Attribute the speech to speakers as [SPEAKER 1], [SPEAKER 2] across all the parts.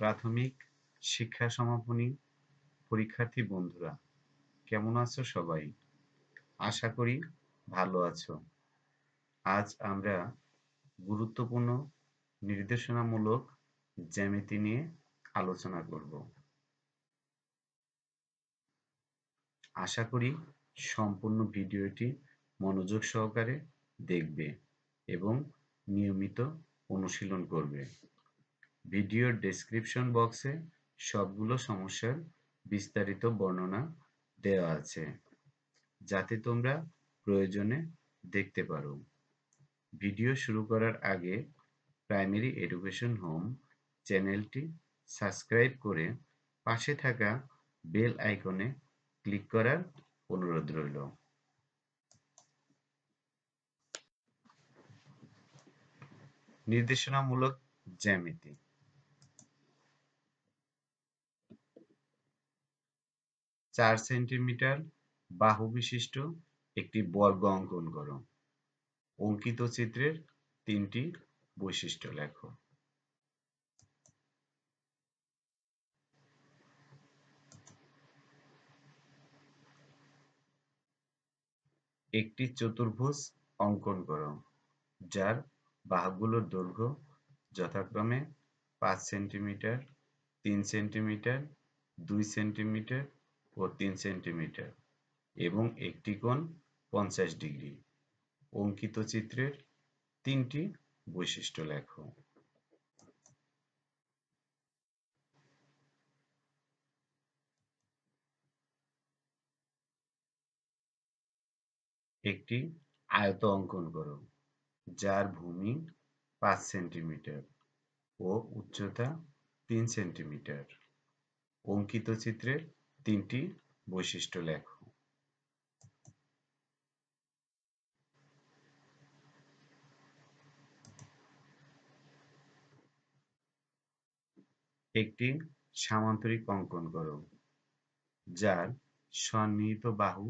[SPEAKER 1] প্রাথমিক শিক্ষা সমাপনী পরীক্ষার্থী বন্ধুরা কেমন আছো সবাই আশা করি ভালো আছো আজ আমরা গুরুত্বপূর্ণ নির্দেশনামূলক জ্যামিতি নিয়ে আলোচনা করব আশা করি সম্পূর্ণ ভিডিওটি মনোযোগ সহকারে দেখবে এবং নিয়মিত অনুশীলন করবে ভিডিওর ডেসক্রিপশন বক্সে সবগুলো সমস্যার বিস্তারিত বর্ণনা দেওয়া আছে যাতে তোমরা প্রয়োজনে দেখতে পারো ভিডিও শুরু করার আগে প্রাইমারি এডুকেশন হোম চ্যানেলটি সাবস্ক্রাইব করে পাশে থাকা বেল আইকনে ক্লিক করার অনুরোধ রইল নির্দেশনামূলক জ্যামিতি চার সেন্টিমিটার বাহু বিশিষ্ট একটি বর্গ অঙ্কন করো অঙ্কিত চিত্রের তিনটি বৈশিষ্ট্য লেখো একটি চতুর্ভুজ অঙ্কন করো যার বাহুগুলোর দৈর্ঘ্য যথাক্রমে পাঁচ সেন্টিমিটার তিন সেন্টিমিটার দুই সেন্টিমিটার ও তিন সেন্টিমিটার এবং একটি কোণ পঞ্চাশ ডিগ্রি অঙ্কিত চিত্রের তিনটি বৈশিষ্ট্য লেখো একটি আয়ত অঙ্কন করো যার ভূমি পাঁচ সেন্টিমিটার ও উচ্চতা তিন সেন্টিমিটার অঙ্কিত চিত্রের তিনটি বৈশিষ্ট্য লেখ একটি সামান্তরিক অঙ্কন করো যার সন্নিহিত বাহু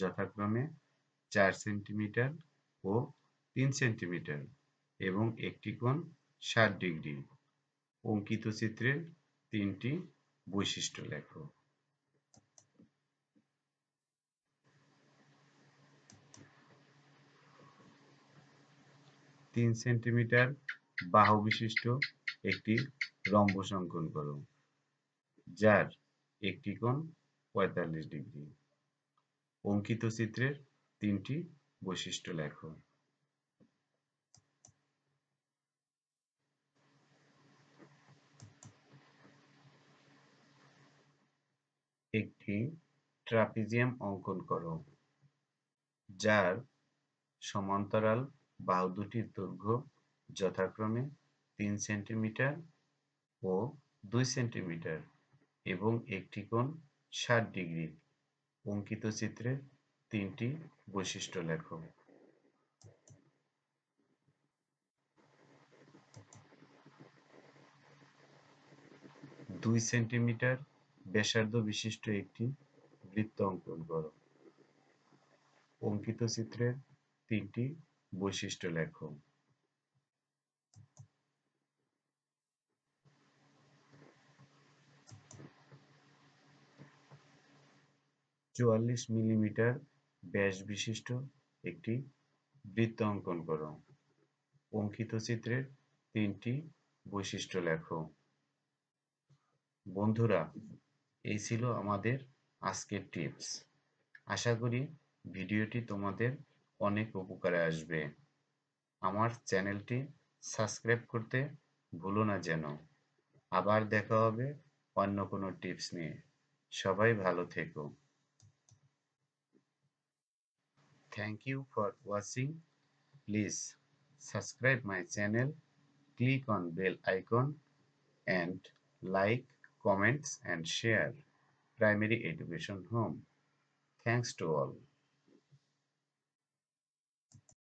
[SPEAKER 1] যথাক্রমে চার সেন্টিমিটার ও তিন সেন্টিমিটার এবং একটি কোণ ষাট ডিগ্রি অঙ্কিত চিত্রের তিনটি বৈশিষ্ট্য লেখক তিন সেন্টিমিটার বাহু বিশিষ্ট একটি রম্বস অঙ্কন করো যার একটি কোণ পঁয়তাল্লিশ ডিগ্রি অঙ্কিত চিত্রের তিনটি বৈশিষ্ট্য লেখো একটি ট্রাপিজিয়াম অঙ্কন করো যার সমান্তরাল বাহু দুটির দৈর্ঘ্য যথাক্রমে তিন সেন্টিমিটার ও দুই সেন্টিমিটার এবং একটি কোণ ষাট ডিগ্রি অঙ্কিত চিত্রে তিনটি বৈশিষ্ট্য লেখ দুই সেন্টিমিটার ব্যাসার্ধ বিশিষ্ট একটি বৃত্ত অঙ্কন করো অঙ্কিত চিত্রের তিনটি বৈশিষ্ট্য লেখ চুয়াল্লিশ মিলিমিটার ব্যাস বিশিষ্ট একটি বৃত্ত অঙ্কন করো অঙ্কিত চিত্রের তিনটি বৈশিষ্ট্য লেখ বন্ধুরা এই ছিল আমাদের আজকের টিপস আশা করি ভিডিওটি তোমাদের অনেক উপকারে আসবে আমার চ্যানেলটি সাবস্ক্রাইব করতে ভুলো না যেন আবার দেখা হবে অন্য কোনো টিপস নিয়ে সবাই ভালো থেকো thank you for watching please subscribe my channel click on bell icon and like comments and share primary education home thanks to all